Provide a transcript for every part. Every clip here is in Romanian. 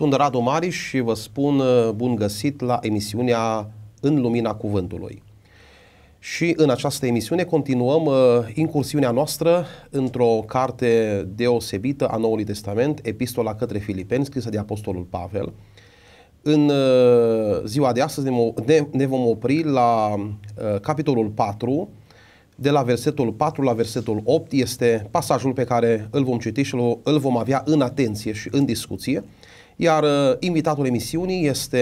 Sunt Radu Mari și vă spun uh, bun găsit la emisiunea În Lumina Cuvântului. Și în această emisiune continuăm uh, incursiunea noastră într-o carte deosebită a Noului Testament, Epistola către Filipeni, scrisă de Apostolul Pavel. În uh, ziua de astăzi ne, ne, ne vom opri la uh, capitolul 4, de la versetul 4 la versetul 8 este pasajul pe care îl vom citi și îl vom avea în atenție și în discuție. Iar uh, invitatul emisiunii este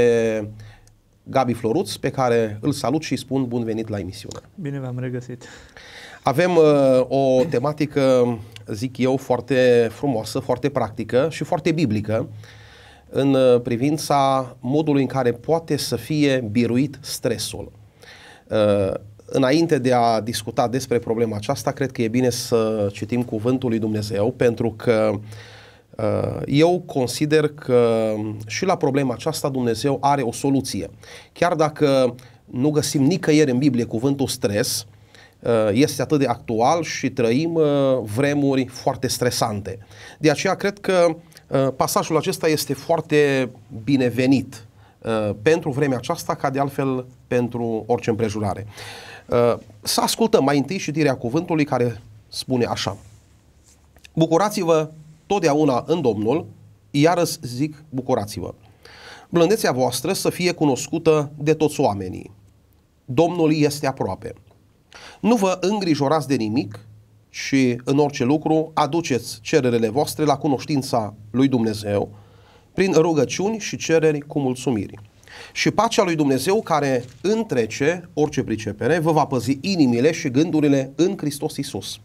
Gabi Floruț, pe care îl salut și spun bun venit la emisiune. Bine v-am regăsit. Avem uh, o tematică, zic eu, foarte frumoasă, foarte practică și foarte biblică în uh, privința modului în care poate să fie biruit stresul. Uh, înainte de a discuta despre problema aceasta, cred că e bine să citim cuvântul lui Dumnezeu, pentru că uh, Uh, eu consider că și la problema aceasta Dumnezeu are o soluție. Chiar dacă nu găsim nicăieri în Biblie cuvântul stres, uh, este atât de actual și trăim uh, vremuri foarte stresante. De aceea cred că pasajul acesta este foarte binevenit pentru vremea aceasta, ca de altfel pentru orice împrejurare. Să ascultăm mai întâi citirea cuvântului care spune așa. Bucurați-vă totdeauna în Domnul, iarăși zic, bucurați-vă. Blândețea voastră să fie cunoscută de toți oamenii. Domnul este aproape. Nu vă îngrijorați de nimic și în orice lucru aduceți cererele voastre la cunoștința lui Dumnezeu prin rugăciuni și cereri cu mulțumiri. Și pacea lui Dumnezeu care întrece orice pricepere vă va păzi inimile și gândurile în Hristos Isus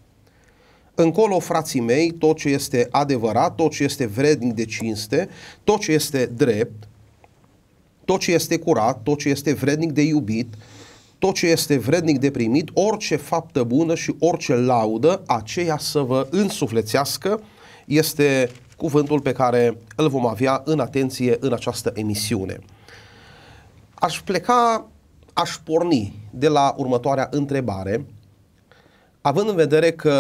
încolo, frații mei, tot ce este adevărat, tot ce este vrednic de cinste, tot ce este drept, tot ce este curat, tot ce este vrednic de iubit, tot ce este vrednic de primit, orice faptă bună și orice laudă, aceea să vă însuflețească, este cuvântul pe care îl vom avea în atenție în această emisiune. Aș pleca, aș porni de la următoarea întrebare – Având în vedere că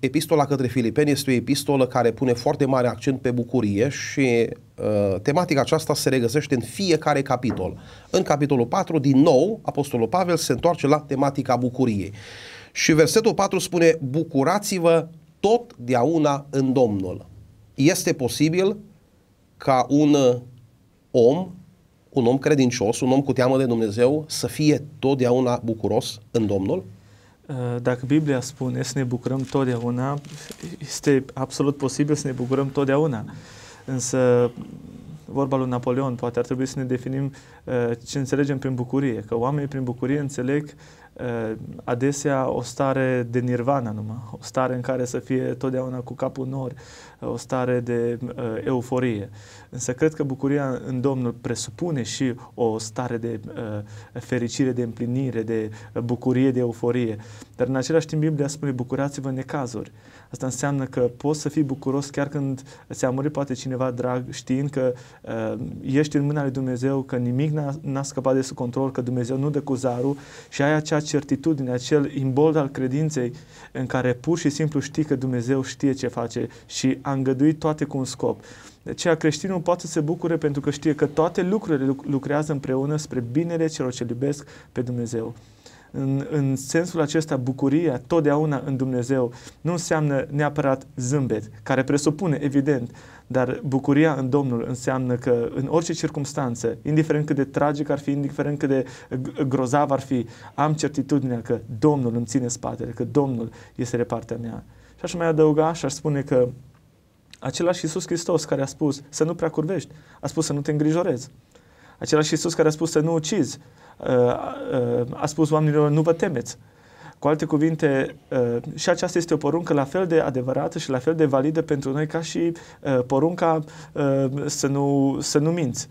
epistola către filipeni este o epistolă care pune foarte mare accent pe bucurie și uh, tematica aceasta se regăsește în fiecare capitol. În capitolul 4, din nou, Apostolul Pavel se întoarce la tematica bucuriei. Și versetul 4 spune, bucurați-vă una în Domnul. Este posibil ca un uh, om, un om credincios, un om cu teamă de Dumnezeu, să fie totdeauna bucuros în Domnul? Eh, dacă Biblia spune să ne bucurăm totdeauna, este absolut posibil să ne bucurăm totdeauna. Însă, vorba lui Napoleon, poate ar trebui să ne definim eh, ce înțelegem prin bucurie, că oamenii prin bucurie înțeleg eh, adesea o stare de nirvana numai, o stare în care să fie totdeauna cu capul nor, o stare de uh, euforie. Însă cred că bucuria în Domnul presupune și o stare de uh, fericire, de împlinire, de bucurie, de euforie. Dar în același timp Biblia spune bucurați-vă în necazuri. Asta înseamnă că poți să fii bucuros chiar când ți-a murit poate cineva drag știind că uh, ești în mâna lui Dumnezeu, că nimic n-a, n-a scăpat de sub control, că Dumnezeu nu dă cu zarul și ai acea certitudine, acel imbold al credinței în care pur și simplu știi că Dumnezeu știe ce face și a îngăduit toate cu un scop. De aceea creștinul poate să se bucure pentru că știe că toate lucrurile lucrează împreună spre binele celor ce iubesc pe Dumnezeu. În, în sensul acesta, bucuria totdeauna în Dumnezeu nu înseamnă neapărat zâmbet, care presupune, evident, dar bucuria în Domnul înseamnă că în orice circunstanță, indiferent cât de tragic ar fi, indiferent cât de grozav ar fi, am certitudinea că Domnul îmi ține spatele, că Domnul este de partea mea. Și aș mai adăuga și aș spune că Același Iisus Hristos care a spus să nu prea curvești, a spus să nu te îngrijorezi. Același Iisus care a spus să nu ucizi, uh, uh, a spus oamenilor nu vă temeți. Cu alte cuvinte, uh, și aceasta este o poruncă la fel de adevărată și la fel de validă pentru noi ca și porunca să nu, să nu minți.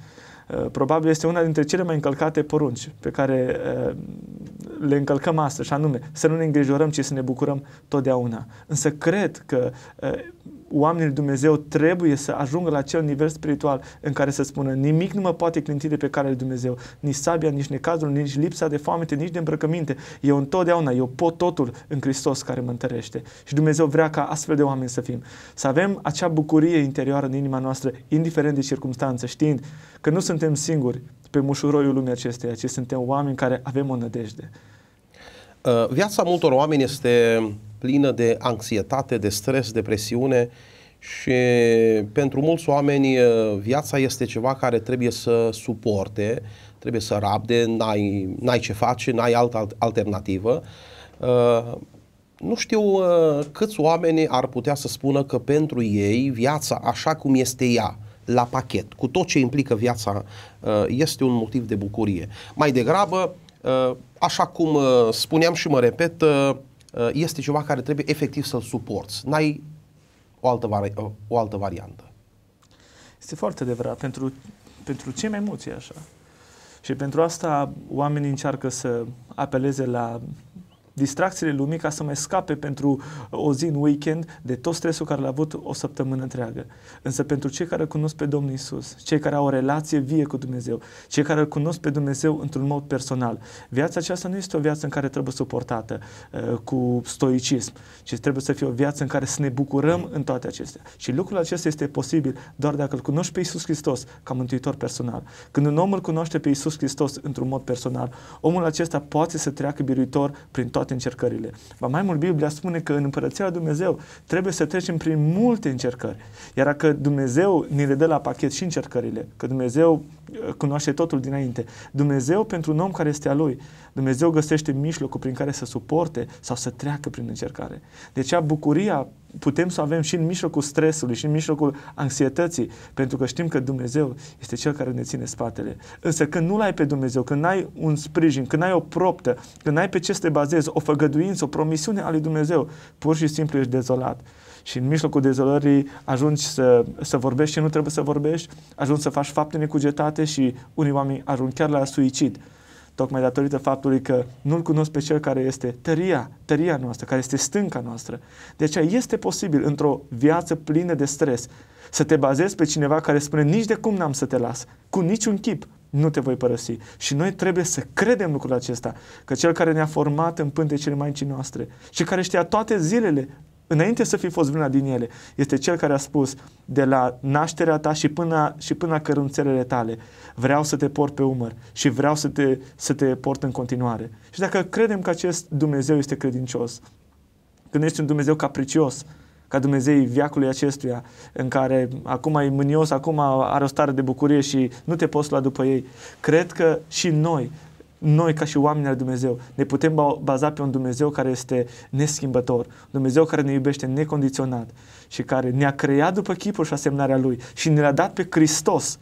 Probabil este una dintre cele mai încălcate porunci pe care le încălcăm astăzi, și anume să nu ne îngrijorăm, ci să ne bucurăm totdeauna. Însă cred că oamenii lui Dumnezeu trebuie să ajungă la acel nivel spiritual în care să spună nimic nu mă poate clinti de pe care lui Dumnezeu, nici sabia, nici necazul, nici lipsa de foamete, nici de îmbrăcăminte. Eu întotdeauna, eu pot totul în Hristos care mă întărește. Și Dumnezeu vrea ca astfel de oameni să fim. Să avem acea bucurie interioară în inima noastră, indiferent de circunstanță, știind că nu suntem singuri pe mușuroiul lumii acesteia, ci suntem oameni care avem o nădejde. Uh, viața multor oameni este plină de anxietate, de stres, depresiune și pentru mulți oameni uh, viața este ceva care trebuie să suporte, trebuie să rabde, n-ai, n-ai ce face, n-ai altă alternativă. Uh, nu știu uh, câți oameni ar putea să spună că pentru ei viața așa cum este ea, la pachet, cu tot ce implică viața, este un motiv de bucurie. Mai degrabă, așa cum spuneam și mă repet, Uh, este ceva care trebuie efectiv să-l suporți. N-ai o altă, vari- uh, o altă variantă. Este foarte adevărat. Pentru, pentru cei mai mulți e așa. Și pentru asta oamenii încearcă să apeleze la distracțiile lumii ca să mai scape pentru uh, o zi în weekend de tot stresul care l-a avut o săptămână întreagă. Însă pentru cei care cunosc pe Domnul Isus, cei care au o relație vie cu Dumnezeu, cei care îl cunosc pe Dumnezeu într-un mod personal, viața aceasta nu este o viață în care trebuie suportată uh, cu stoicism, ci trebuie să fie o viață în care să ne bucurăm în toate acestea. Și lucrul acesta este posibil doar dacă îl cunoști pe Isus Hristos ca mântuitor personal. Când un om îl cunoaște pe Isus Hristos într-un mod personal, omul acesta poate să treacă biruitor prin toate toate încercările. Ba mai mult, Biblia spune că în Împărăția Dumnezeu trebuie să trecem prin multe încercări. Iar dacă Dumnezeu ne le dă la pachet și încercările, că Dumnezeu cunoaște totul dinainte. Dumnezeu pentru un om care este a lui. Dumnezeu găsește mijlocul prin care să suporte sau să treacă prin încercare. De deci, aceea bucuria putem să o avem și în mijlocul stresului și în mijlocul anxietății, pentru că știm că Dumnezeu este Cel care ne ține spatele. Însă când nu-L ai pe Dumnezeu, când ai un sprijin, când ai o proptă, când ai pe ce să te bazezi, o făgăduință, o promisiune a lui Dumnezeu, pur și simplu ești dezolat și în mijlocul dezolării ajungi să, să vorbești și nu trebuie să vorbești, ajungi să faci fapte necugetate, departe și unii oameni ajung chiar la suicid. Tocmai datorită faptului că nu-L cunosc pe Cel care este tăria, tăria noastră, care este stânca noastră. De aceea este posibil într-o viață plină de stres să te bazezi pe cineva care spune nici de cum n-am să te las, cu niciun chip, nu te voi părăsi. Și noi trebuie să credem lucrul acesta, că Cel care ne-a format în pântecele Maicii noastre și care știa toate zilele înainte să fi fost vreuna din ele, este cel care a spus de la nașterea ta și până, și până la cărânțelele tale, vreau să te port pe umăr și vreau să te, să te port în continuare. Și dacă credem că acest Dumnezeu este credincios, când ești un Dumnezeu capricios, ca Dumnezei viacului acestuia, în care acum e mânios, acum are o stare de bucurie și nu te poți lua după ei. Cred că și noi noi ca și oameni al Dumnezeu ne putem baza pe un Dumnezeu care este neschimbător, Dumnezeu care ne iubește necondiționat și care ne-a creat după chipul și asemnarea Lui și ne-a dat pe Hristos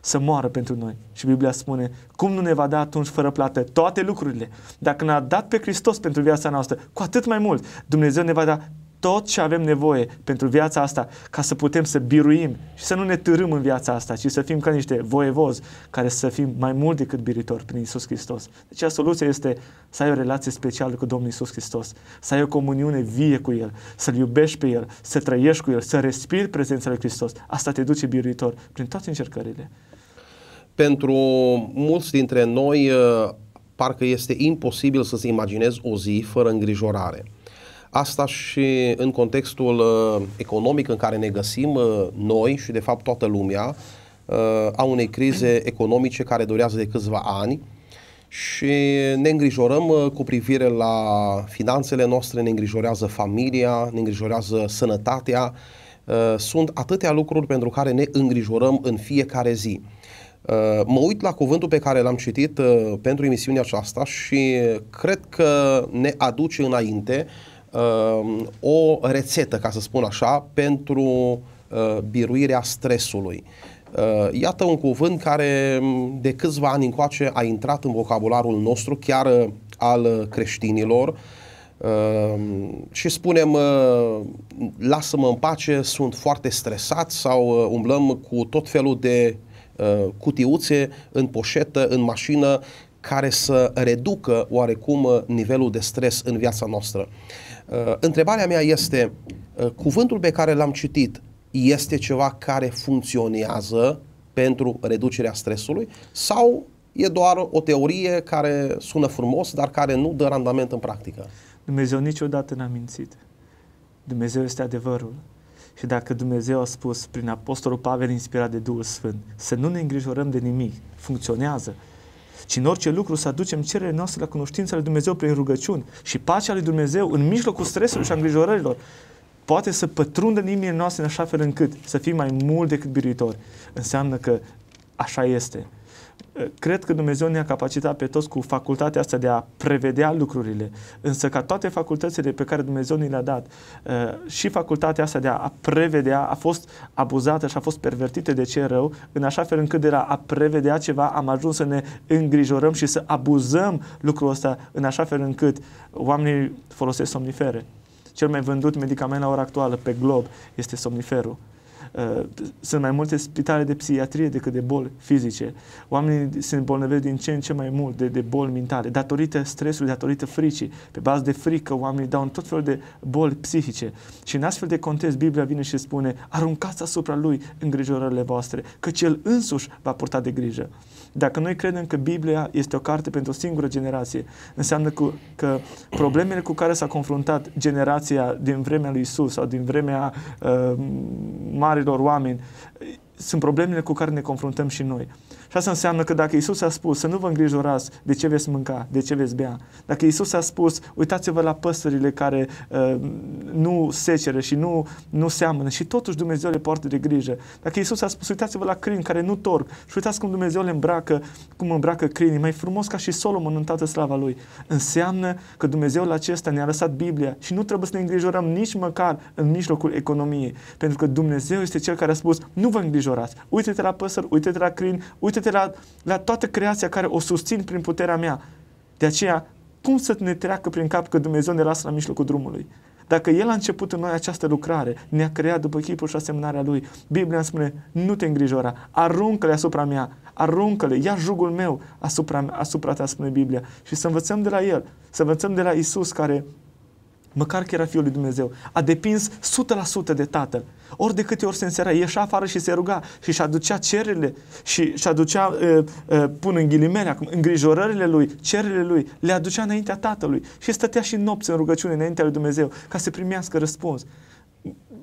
să moară pentru noi. Și Biblia spune, cum nu ne va da atunci fără plată toate lucrurile? Dacă ne-a dat pe Hristos pentru viața noastră, cu atât mai mult, Dumnezeu ne va da tot ce avem nevoie pentru viața asta ca să putem să biruim și să nu ne târâm în viața asta, ci să fim ca niște voievozi care să fim mai mult decât biritori prin Isus Hristos. Deci soluția este să ai o relație specială cu Domnul Isus Hristos, să ai o comuniune vie cu El, să-L iubești pe El, să trăiești cu El, să respiri prezența lui Hristos. Asta te duce biruitor prin toate încercările. Pentru mulți dintre noi eh, parcă este imposibil să-ți imaginezi o zi fără îngrijorare Asta și în contextul uh, economic în care ne găsim uh, noi și de fapt toată lumea uh, a unei crize economice care durează de câțiva ani și ne îngrijorăm cu privire la finanțele noastre, ne îngrijorează familia, ne îngrijorează sănătatea. Sunt atâtea lucruri pentru care ne îngrijorăm în fiecare zi. Mă uit la cuvântul pe care l-am citit pentru emisiunea aceasta și cred că ne aduce înainte uh, Um, o rețetă, ca să spun așa, pentru uh, biruirea stresului. Uh, iată un cuvânt care um, de câțiva ani încoace a intrat în vocabularul nostru, chiar uh, al creștinilor, um, și spunem, lasă-mă în pace, sunt foarte stresat sau umblăm cu tot felul de cutiuțe în poșetă, în mașină, care să reducă oarecum uh, nivelul de stres în viața noastră. Uh, întrebarea mea este, uh, cuvântul pe care l-am citit este ceva care funcționează pentru reducerea stresului sau e doar o teorie care sună frumos, dar care nu dă randament în practică? Dumnezeu niciodată n-a mințit. Dumnezeu este adevărul. Și dacă Dumnezeu a spus prin Apostolul Pavel, inspirat de Duhul Sfânt, să nu ne îngrijorăm de nimic, funcționează ci în orice lucru să aducem cererile noastre la cunoștința lui Dumnezeu prin rugăciuni și pacea lui Dumnezeu în mijlocul stresului și îngrijorărilor poate să pătrundă în inimile noastre în așa fel încât să fim mai mult decât biruitori. Înseamnă că așa este. Cred că Dumnezeu ne-a capacitat pe toți cu facultatea asta de a prevedea lucrurile, însă ca toate facultățile pe care Dumnezeu ni le-a dat, uh, și facultatea asta de a prevedea a fost abuzată și a fost pervertită de ce rău, în așa fel încât de la a prevedea ceva am ajuns să ne îngrijorăm și să abuzăm lucrul ăsta în așa fel încât oamenii folosesc somnifere. Cel mai vândut medicament la ora actuală pe glob este somniferul. Eh, sunt mai multe spitale de psihiatrie decât de boli fizice. Oamenii se îmbolnăvesc din ce în ce mai mult de, de boli mentale, datorită stresului, datorită fricii. Pe bază de frică, oamenii dau în tot felul de boli psihice. Și în astfel de context, Biblia vine și spune, aruncați asupra lui îngrijorările voastre, căci el însuși va purta de grijă. Dacă noi credem că Biblia este o carte pentru o singură generație, înseamnă că, că problemele cu care s-a confruntat generația din vremea lui Isus sau din vremea uh, marilor oameni sunt problemele cu care ne confruntăm și noi. Și asta înseamnă că dacă Isus a spus să nu vă îngrijorați de ce veți mânca, de ce veți bea, dacă Isus a spus uitați-vă la păsările care uh, nu seceră și nu, nu seamănă și totuși Dumnezeu le poartă de grijă, dacă Isus a spus uitați-vă la crini care nu torc și uitați cum Dumnezeu le îmbracă, cum îmbracă crinii, mai frumos ca și Solomon în toată slava lui, înseamnă că Dumnezeul acesta ne-a lăsat Biblia și nu trebuie să ne îngrijorăm nici măcar în mijlocul economiei, pentru că Dumnezeu este Cel care a spus nu vă îngrijorați, uite-te la păsări, uite-te la crini, uite gândește-te la, la toată creația care o susțin prin puterea mea. De aceea, cum să ne treacă prin cap că Dumnezeu ne lasă la mijlocul drumului? Dacă El a început în noi această lucrare, ne-a creat după chipul și asemănarea Lui, Biblia spune, nu te îngrijora, aruncă-le asupra mea, aruncă-le, ia jugul meu asupra, asupra ta, spune Biblia. Și să învățăm de la El, să învățăm de la Isus care măcar că era Fiul lui Dumnezeu, a depins 100% de Tatăl. Ori de câte ori se însera, ieșea afară și se ruga și și aducea cererile și și aducea, uh, uh, pun în ghilimele acum, îngrijorările lui, cererile lui, le aducea înaintea Tatălui și stătea și nopți în rugăciune înaintea lui Dumnezeu ca să primească răspuns.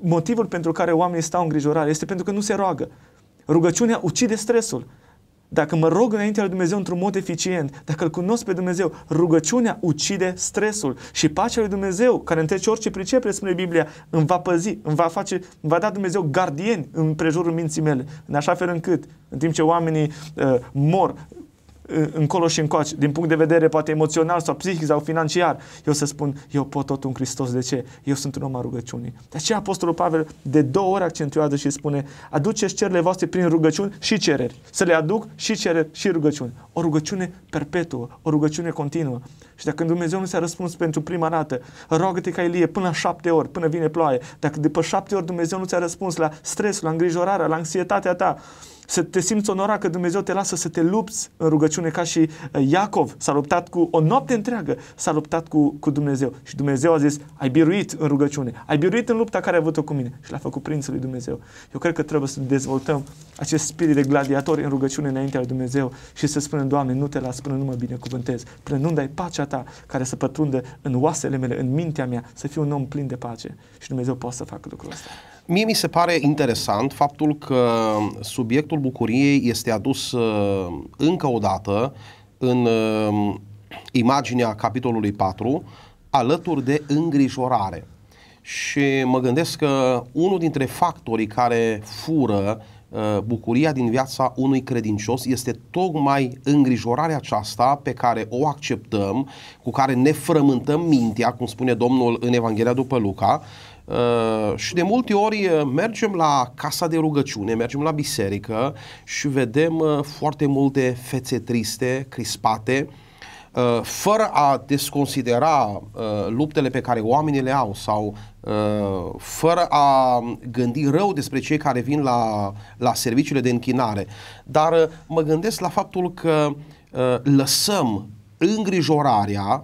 Motivul pentru care oamenii stau în îngrijorare este pentru că nu se roagă. Rugăciunea ucide stresul. Dacă mă rog înaintea lui Dumnezeu într-un mod eficient, dacă îl cunosc pe Dumnezeu, rugăciunea ucide stresul și pacea lui Dumnezeu, care întrece orice pricepere, spune Biblia, îmi va păzi, îmi va face, îmi va da Dumnezeu gardieni în prejurul minții mele, în așa fel încât, în timp ce oamenii uh, mor încolo și încoace, din punct de vedere poate emoțional sau psihic sau financiar, eu să spun, eu pot tot în Hristos. De ce? Eu sunt un om al rugăciunii. De aceea Apostolul Pavel de două ori accentuează și spune, aduceți cerile voastre prin rugăciuni și cereri. Să le aduc și cereri și rugăciuni. O rugăciune perpetuă, o rugăciune continuă. Și dacă Dumnezeu nu s-a răspuns pentru prima dată, roagă-te ca Elie până la șapte ori, până vine ploaie. Dacă după șapte ori Dumnezeu nu ți-a răspuns la stresul, la îngrijorarea, la anxietatea ta, să te simți onorat că Dumnezeu te lasă să te lupți în rugăciune, ca și uh, Iacov s-a luptat cu o noapte întreagă, s-a luptat cu, cu Dumnezeu și Dumnezeu a zis, ai biruit în rugăciune, ai biruit în lupta care a avut-o cu mine și l-a făcut prințul lui Dumnezeu. Eu cred că trebuie să dezvoltăm acest spirit de gladiator în rugăciune înaintea lui Dumnezeu și să spunem, Doamne, nu te las până nu mă binecuvântez, până nu dai pacea ta care să pătrundă în oasele mele, în mintea mea, să fiu un om plin de pace. Și Dumnezeu poate să facă lucrul ăsta. Mie mi se pare interesant faptul că subiectul bucuriei este adus uh, încă o dată în uh, imaginea capitolului 4 alături de îngrijorare. Și mă gândesc că unul dintre factorii care fură uh, bucuria din viața unui credincios este tocmai îngrijorarea aceasta pe care o acceptăm, cu care ne frământăm mintea, cum spune Domnul în Evanghelia după Luca, Uh, și de multe ori uh, mergem la casa de rugăciune, mergem la biserică și vedem uh, foarte multe fețe triste, crispate, uh, fără a desconsidera uh, luptele pe care oamenii le au sau uh, fără a gândi rău despre cei care vin la, la serviciile de închinare. Dar mă gândesc la faptul că lăsăm îngrijorarea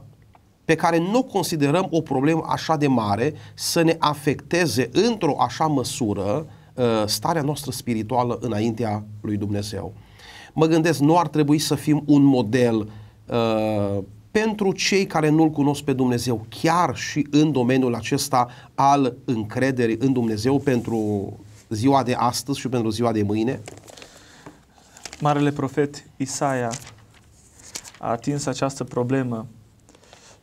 pe care nu considerăm o problemă așa de mare să ne afecteze într-o așa măsură uh, starea noastră spirituală înaintea lui Dumnezeu. Mă gândesc, nu ar trebui să fim un model uh, pentru cei care nu-L cunosc pe Dumnezeu, chiar și în domeniul acesta al încrederii în Dumnezeu pentru ziua de astăzi și pentru ziua de mâine? Marele profet Isaia a atins această problemă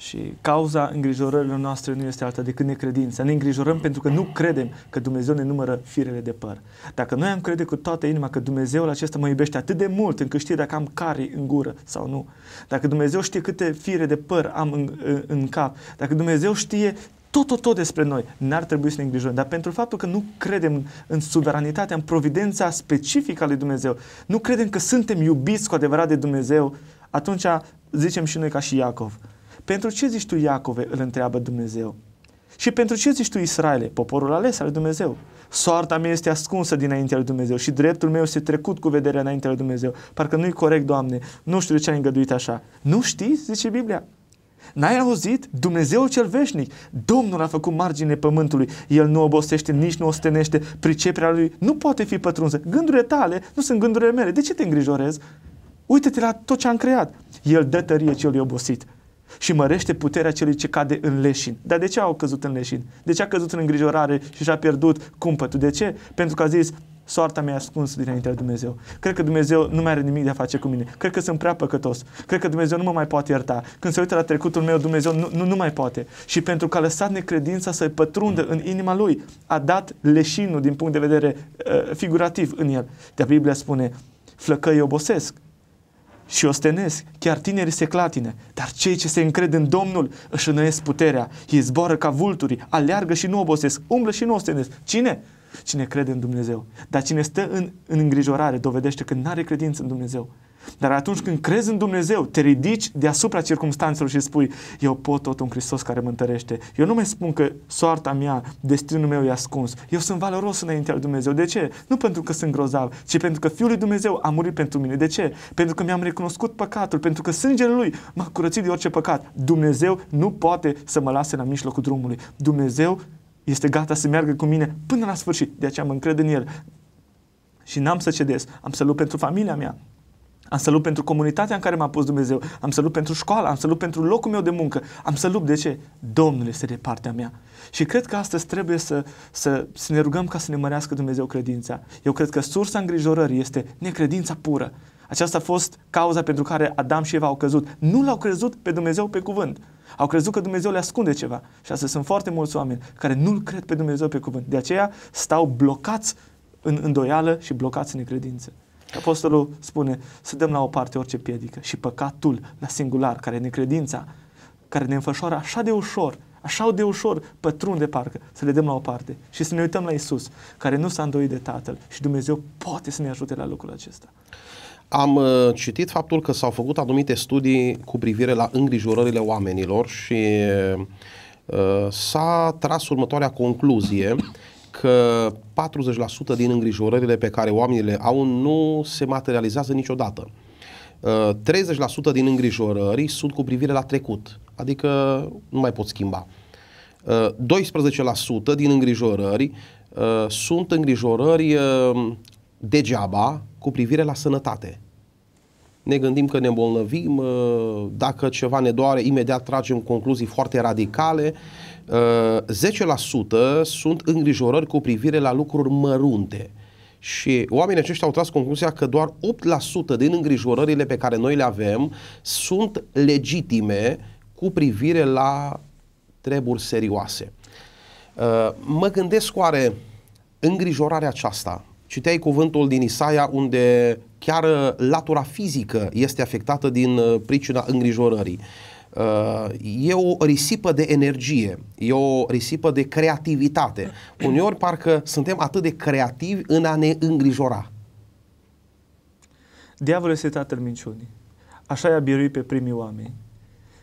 și cauza îngrijorărilor noastre nu este alta decât necredința. Ne îngrijorăm pentru că nu credem că Dumnezeu ne numără firele de păr. Dacă noi am crede cu toată inima că Dumnezeul acesta mă iubește atât de mult încât știe dacă am cari în gură sau nu, dacă Dumnezeu știe câte fire de păr am în, în, în cap, dacă Dumnezeu știe tot, tot, tot despre noi. N-ar trebui să ne îngrijorăm. Dar pentru faptul că nu credem în suveranitatea, în providența specifică a lui Dumnezeu, nu credem că suntem iubiți cu adevărat de Dumnezeu, atunci zicem și noi ca și Iacov pentru ce zici tu, Iacove, îl întreabă Dumnezeu? Și pentru ce zici tu, Israele, poporul ales al lui Dumnezeu? Soarta mea este ascunsă dinaintea lui Dumnezeu și dreptul meu este trecut cu vederea înaintea lui Dumnezeu. Parcă nu-i corect, Doamne, nu știu de ce ai îngăduit așa. Nu știi, zice Biblia. N-ai auzit? Dumnezeu cel veșnic. Domnul a făcut margine pământului. El nu obosește, nici nu ostenește. Priceperea lui nu poate fi pătrunsă. Gândurile tale nu sunt gândurile mele. De ce te îngrijorezi? Uită-te la tot ce am creat. El dă tărie celui obosit și mărește puterea celui ce cade în leșin. Dar de ce au căzut în leșin? De ce a căzut în îngrijorare și și-a pierdut cumpătul? De ce? Pentru că a zis, soarta mea ascuns dinaintea lui Dumnezeu. Cred că Dumnezeu nu mai are nimic de a face cu mine. Cred că sunt prea păcătos. Cred că Dumnezeu nu mă mai poate ierta. Când se uită la trecutul meu, Dumnezeu nu, nu, nu mai poate. Și pentru că a lăsat necredința să-i pătrundă în inima lui, a dat leșinul din punct de vedere uh, figurativ în el. De Biblia spune, flăcăi obosesc, și ostenesc, chiar tinerii se clatine, dar cei ce se încred în Domnul își înăiesc puterea, ei zboară ca vulturii, aleargă și nu obosesc, umblă și nu ostenesc. Cine? Cine crede în Dumnezeu. Dar cine stă în, în îngrijorare dovedește că nu are credință în Dumnezeu. Dar atunci când crezi în Dumnezeu, te ridici deasupra circumstanțelor și spui, eu pot tot un Hristos care mă întărește. Eu nu mai spun că soarta mea, destinul meu e ascuns. Eu sunt valoros înaintea lui Dumnezeu. De ce? Nu pentru că sunt grozav, ci pentru că Fiul lui Dumnezeu a murit pentru mine. De ce? Pentru că mi-am recunoscut păcatul, pentru că sângele lui m-a curățit de orice păcat. Dumnezeu nu poate să mă lase la mijlocul drumului. Dumnezeu este gata să meargă cu mine până la sfârșit. De aceea mă încred în El. Și n-am să cedez. Am să lupt pentru familia mea, am să lupt pentru comunitatea în care m-a pus Dumnezeu. Am să lupt pentru școală, am să lupt pentru locul meu de muncă. Am să lupt de ce? Domnul este de partea mea. Și cred că astăzi trebuie să, să, să ne rugăm ca să ne mărească Dumnezeu credința. Eu cred că sursa îngrijorării este necredința pură. Aceasta a fost cauza pentru care Adam și Eva au căzut. Nu l-au crezut pe Dumnezeu pe cuvânt. Au crezut că Dumnezeu le ascunde ceva. Și astăzi sunt foarte mulți oameni care nu-L cred pe Dumnezeu pe cuvânt. De aceea stau blocați în îndoială și blocați în necredință. Apostolul spune să dăm la o parte orice piedică și păcatul la singular, care e necredința, care ne înfășoară așa de ușor, așa de ușor pătrunde parcă, să le dăm la o parte și să ne uităm la Isus, care nu s-a îndoit de Tatăl și Dumnezeu poate să ne ajute la lucrul acesta. Am uh, citit faptul că s-au făcut anumite studii cu privire la îngrijorările oamenilor și uh, s-a tras următoarea concluzie că 40% din îngrijorările pe care oamenii le au nu se materializează niciodată. 30% uh, din îngrijorări sunt cu privire la trecut, adică nu mai pot schimba. 12% uh, din îngrijorări uh, sunt îngrijorări degeaba cu privire la sănătate. Ne gândim că ne îmbolnăvim, dacă ceva ne doare, imediat tragem concluzii foarte radicale 10% uh, sunt îngrijorări cu privire la lucruri mărunte. Și oamenii aceștia au tras concluzia că doar 8% din îngrijorările pe care noi le avem sunt legitime cu privire la treburi serioase. Uh, mă gândesc oare îngrijorarea aceasta, citeai cuvântul din Isaia unde chiar latura fizică este afectată din uh, pricina îngrijorării. Uh, e o risipă de energie, e o risipă de creativitate. Uneori parcă suntem atât de creativi în a ne îngrijora. Diavolul este tatăl minciunii. Așa i-a biruit pe primii oameni.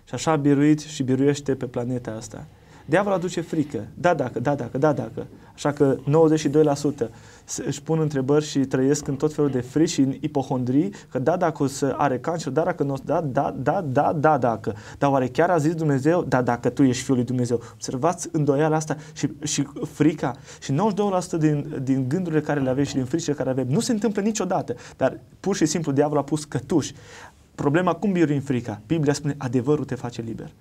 Și așa a biruit și biruiește pe planeta asta. Diavolul aduce frică. Da, dacă, da, dacă, da, dacă. Așa că 92% își pun întrebări și trăiesc în tot felul de frici și în ipohondrii, că da, dacă o să are cancer, da, dacă nu, o să, da, da, da, da, da, dacă. Dar oare chiar a zis Dumnezeu? Da, dacă tu ești Fiul lui Dumnezeu. Observați îndoiala asta și, și frica și 92% din, din gândurile care le avem și din fricile care le avem nu se întâmplă niciodată, dar pur și simplu diavolul a pus cătuși. Problema cum biruim frica? Biblia spune adevărul te face liber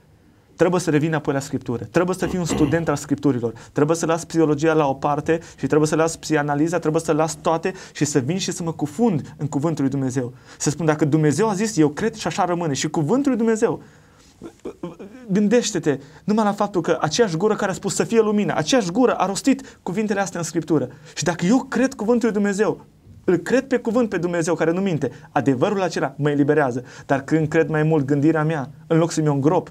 trebuie să revin apoi la Scriptură, trebuie să fii un student al Scripturilor, trebuie să las psihologia la o parte și trebuie să las psihanaliza, trebuie să las toate și să vin și să mă cufund în cuvântul lui Dumnezeu. Să spun, dacă Dumnezeu a zis, eu cred și așa rămâne și cuvântul lui Dumnezeu. Gândește-te numai la faptul că aceeași gură care a spus să fie lumină, aceeași gură a rostit cuvintele astea în Scriptură. Și dacă eu cred cuvântul lui Dumnezeu, îl cred pe cuvânt pe Dumnezeu care nu minte, adevărul acela mă eliberează. Dar când cred mai mult gândirea mea, în loc să mi îngrop,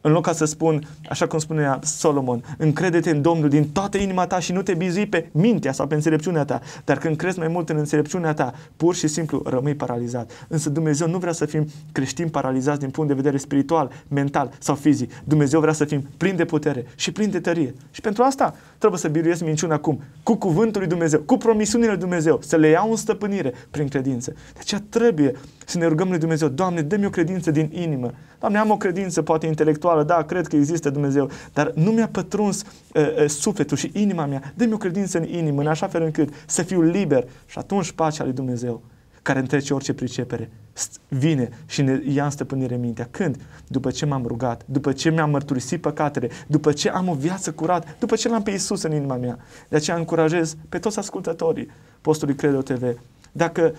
în loc ca să spun, așa cum spunea Solomon, încrede-te în Domnul din toată inima ta și nu te bizui pe mintea sau pe înțelepciunea ta. Dar când crezi mai mult în înțelepciunea ta, pur și simplu rămâi paralizat. Însă Dumnezeu nu vrea să fim creștini paralizați din punct de vedere spiritual, mental sau fizic. Dumnezeu vrea să fim plini de putere și plini de tărie. Și pentru asta trebuie să biruiesc minciuna acum, cu cuvântul lui Dumnezeu, cu promisiunile lui Dumnezeu, să le iau în stăpânire prin credință. De aceea trebuie să ne rugăm lui Dumnezeu, Doamne, dă-mi o credință din inimă, Doamne, am o credință poate intelectuală, da, cred că există Dumnezeu, dar nu mi-a pătruns uh, uh, sufletul și inima mea. Dă-mi o credință în inimă, în așa fel încât să fiu liber. Și atunci pacea lui Dumnezeu, care întrece orice pricepere, vine și ne ia în stăpânire mintea. Când? După ce m-am rugat, după ce mi-am mărturisit păcatele, după ce am o viață curată, după ce l-am pe Isus în inima mea. De aceea încurajez pe toți ascultătorii postului Credo TV. Dacă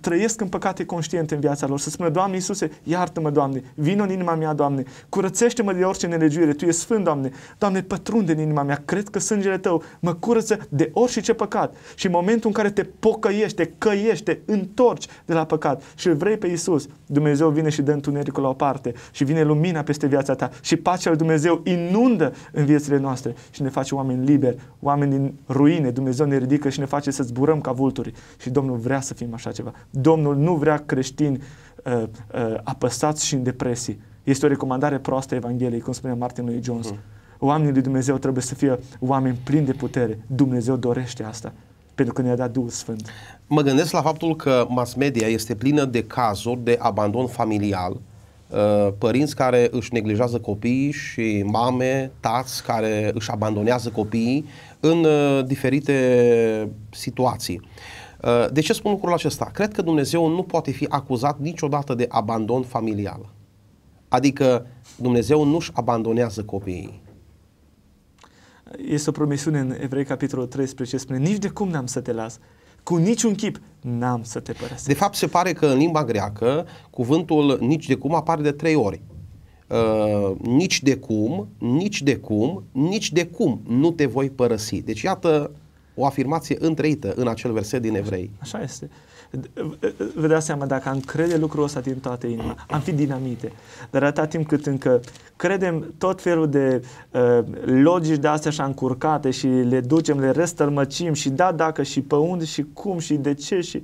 trăiesc în păcate conștiente în viața lor, să spună, Doamne Iisuse, iartă-mă, Doamne, vin în inima mea, Doamne, curățește-mă de orice nelegiuire, Tu ești Sfânt, Doamne, Doamne, pătrunde în inima mea, cred că sângele Tău mă curăță de orice ce păcat. Și în momentul în care te pocăiești, te căiești, te întorci de la păcat și îl vrei pe Iisus, Dumnezeu vine și dă întunericul la o parte și vine lumina peste viața ta și pacea lui Dumnezeu inundă în viețile noastre și ne face oameni liberi, oameni din ruine, Dumnezeu ne ridică și ne face să zburăm ca vulturi și Domnul vrea să fim așa ceva. Domnul nu vrea creștini uh, uh, apăsați și în depresii. Este o recomandare proastă a Evangheliei, cum spunea Martin lui Jones. Mm. Oamenii lui Dumnezeu trebuie să fie oameni plini de putere. Dumnezeu dorește asta, pentru că ne-a dat Duhul Sfânt. Mă gândesc la faptul că mass media este plină de cazuri de abandon familial, uh, părinți care își neglijează copiii și mame, tați care își abandonează copiii în uh, diferite situații. Uh, de ce spun lucrul acesta? Cred că Dumnezeu nu poate fi acuzat niciodată de abandon familial. Adică Dumnezeu nu-și abandonează copiii. Este o promisiune în Evrei, capitolul 13, spune, nici de cum n-am să te las, cu niciun chip n-am să te părăsesc. De fapt, se pare că în limba greacă cuvântul nici de cum apare de trei ori. Uh, nici de cum, nici de cum, nici de cum nu te voi părăsi. Deci, iată o afirmație întreită în acel verset din Evrei. Așa este. Vă dați seama, dacă am crede lucrul ăsta din toată inima, am fi dinamite. Dar atâta timp cât încă credem tot felul de uh, logici de astea așa încurcate și le ducem, le răstălmăcim și da, dacă și pe unde și cum și de ce și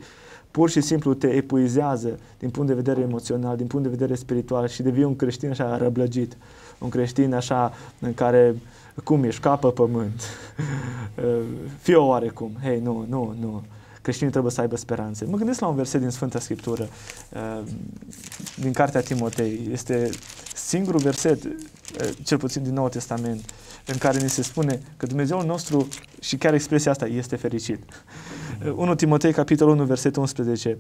pur și simplu te epuizează din punct de vedere emoțional, din punct de vedere spiritual și devii un creștin așa răblăgit, un creștin așa în care uh, cum ești, capă pământ, eh, fie oarecum, hei, nu, nu, nu, creștinii trebuie să aibă speranțe. Mă gândesc la un verset din Sfânta Scriptură, eh, din Cartea Timotei, este singurul verset, eh, cel puțin din Noul Testament, în care ni se spune că Dumnezeul nostru, și chiar expresia asta, este fericit. 1 Timotei, capitolul 1, versetul 11,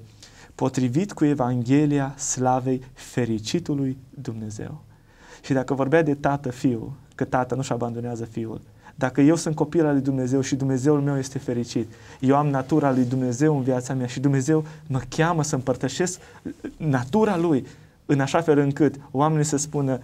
potrivit cu Evanghelia slavei fericitului Dumnezeu. Și dacă vorbea de tată, fiu, că tata nu-și abandonează fiul. Dacă eu sunt copil al lui Dumnezeu și Dumnezeul meu este fericit, eu am natura lui Dumnezeu în viața mea și Dumnezeu mă cheamă să împărtășesc natura lui în așa fel încât oamenii să spună,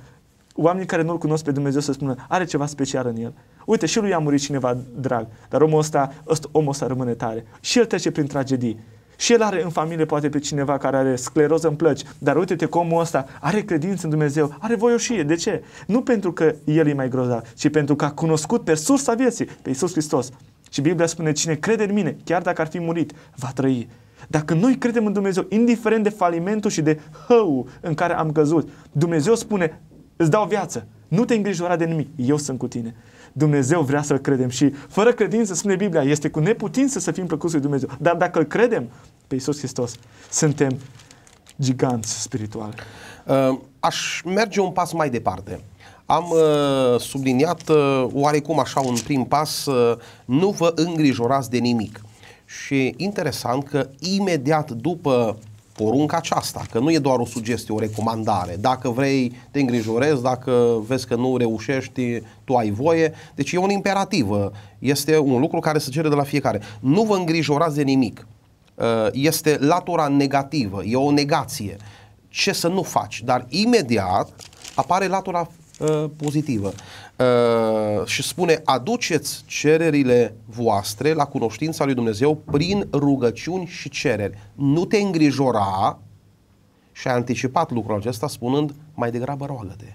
oamenii care nu-L cunosc pe Dumnezeu să spună, are ceva special în el. Uite, și lui a murit cineva drag, dar omul ăsta, ăsta omul ăsta rămâne tare. Și el trece prin tragedii. Și el are în familie poate pe cineva care are scleroză în plăci, dar uite-te cum omul ăsta are credință în Dumnezeu, are voioșie. De ce? Nu pentru că el e mai grozav, ci pentru că a cunoscut pe sursa vieții, pe Iisus Hristos. Și Biblia spune, cine crede în mine, chiar dacă ar fi murit, va trăi. Dacă noi credem în Dumnezeu, indiferent de falimentul și de hău în care am căzut, Dumnezeu spune, îți dau viață, nu te îngrijora de nimic, eu sunt cu tine. Dumnezeu vrea să credem și fără credință, spune Biblia, este cu neputință să fim plăcuți lui Dumnezeu. Dar dacă îl credem pe Isus Hristos, suntem giganți spirituali. Uh, aș merge un pas mai departe. Am uh, subliniat uh, oarecum așa un prim pas, nu vă îngrijorați de nimic. Și interesant că imediat după porunca aceasta, că nu e doar o sugestie, o recomandare. Dacă vrei, te îngrijorezi, dacă vezi că nu reușești, tu ai voie. Deci e un imperativ, este un lucru care se cere de la fiecare. Nu vă îngrijorați de nimic. Uh, este latura negativă, e o negație. Ce să nu faci? Dar imediat apare latura uh, pozitivă. Uh, și spune aduceți cererile voastre la cunoștința lui Dumnezeu prin rugăciuni și cereri. Nu te îngrijora și a anticipat lucrul acesta spunând mai degrabă roagă-te.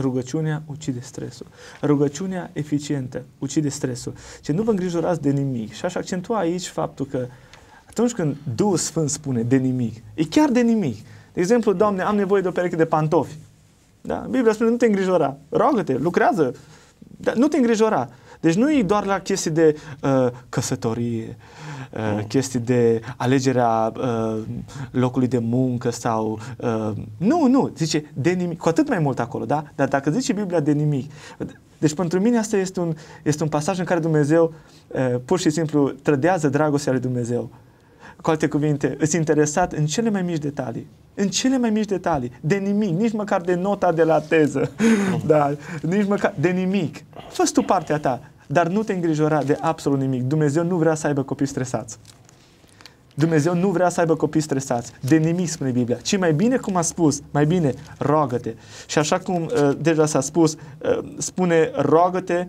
Rugăciunea ucide stresul. Rugăciunea eficientă ucide stresul. Ce nu vă îngrijorați de nimic. Și aș accentua aici faptul că atunci când Duhul Sfânt spune de nimic, e chiar de nimic. De exemplu, Doamne, am nevoie de o pereche de pantofi. Da? Biblia spune, nu te îngrijora. Roagă-te, lucrează, dar nu te îngrijora. Deci nu e doar la chestii de uh, căsătorie, uh, mm. chestii de alegerea uh, locului de muncă sau... Uh, nu, nu, zice de nimic, cu atât mai mult acolo, da? Dar dacă zice Biblia de nimic... Deci pentru mine asta este un, este un pasaj în care Dumnezeu uh, pur și simplu trădează dragostea lui Dumnezeu. Uh, cu alte cuvinte, îți interesat în cele mai mici detalii. În cele mai mici detalii. De nimic. Nici măcar de nota de la teză. da, nici măcar de nimic. fă tu partea ta. Dar nu te îngrijora de absolut nimic. Dumnezeu nu vrea să aibă copii stresați. Dumnezeu nu vrea să aibă copii stresați. De nimic spune Biblia. Ci mai bine, cum a spus, mai bine, roagă-te. Și așa cum uh, deja s-a spus, uh, spune roagă-te,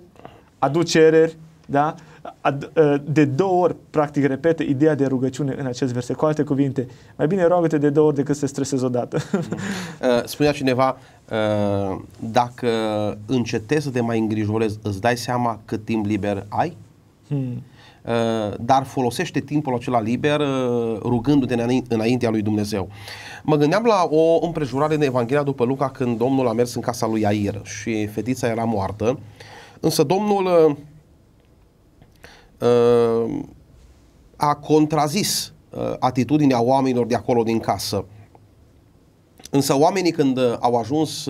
adu cereri, da? Uh, Ă, de două ori, practic, repete ideea de rugăciune în acest verset. Cu alte cuvinte, mai bine roagă-te de două ori decât să stresezi odată. Ă, spunea cineva, ă, dacă încetezi să te mai îngrijorezi, îți dai seama cât timp liber ai? Hmm. Dar folosește timpul acela liber rugându-te înaintea lui Dumnezeu. Mă gândeam la o împrejurare în Evanghelia după Luca când Domnul a mers în casa lui Iair și fetița era moartă, însă Domnul Uh, a contrazis uh, atitudinea oamenilor de acolo din casă. Însă oamenii când uh, au ajuns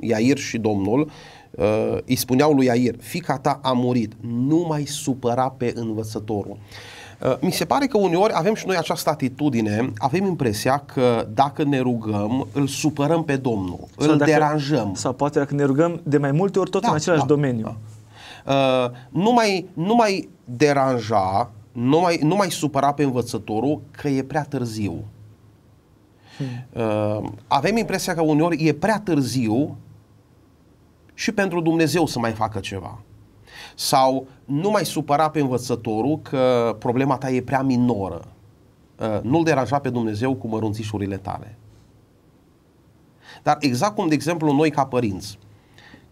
Iair și domnul, îi spuneau lui Iair, fica ta a murit, nu mai supăra pe învățătorul. Mi se pare că uneori avem și noi această atitudine, avem impresia că dacă ne rugăm, îl supărăm pe Domnul, sau îl dacă, deranjăm. Sau poate dacă ne rugăm de mai multe ori tot da, în același da, domeniu. Da. Uh, nu, mai, nu mai deranja, nu mai, nu mai supăra pe învățătorul că e prea târziu. Hmm. Uh, avem impresia că uneori e prea târziu și pentru Dumnezeu să mai facă ceva. Sau nu mai supăra pe învățătorul că problema ta e prea minoră. Uh, nu-l deranja pe Dumnezeu cu mărunțișurile tale. Dar exact cum, de exemplu, noi ca părinți,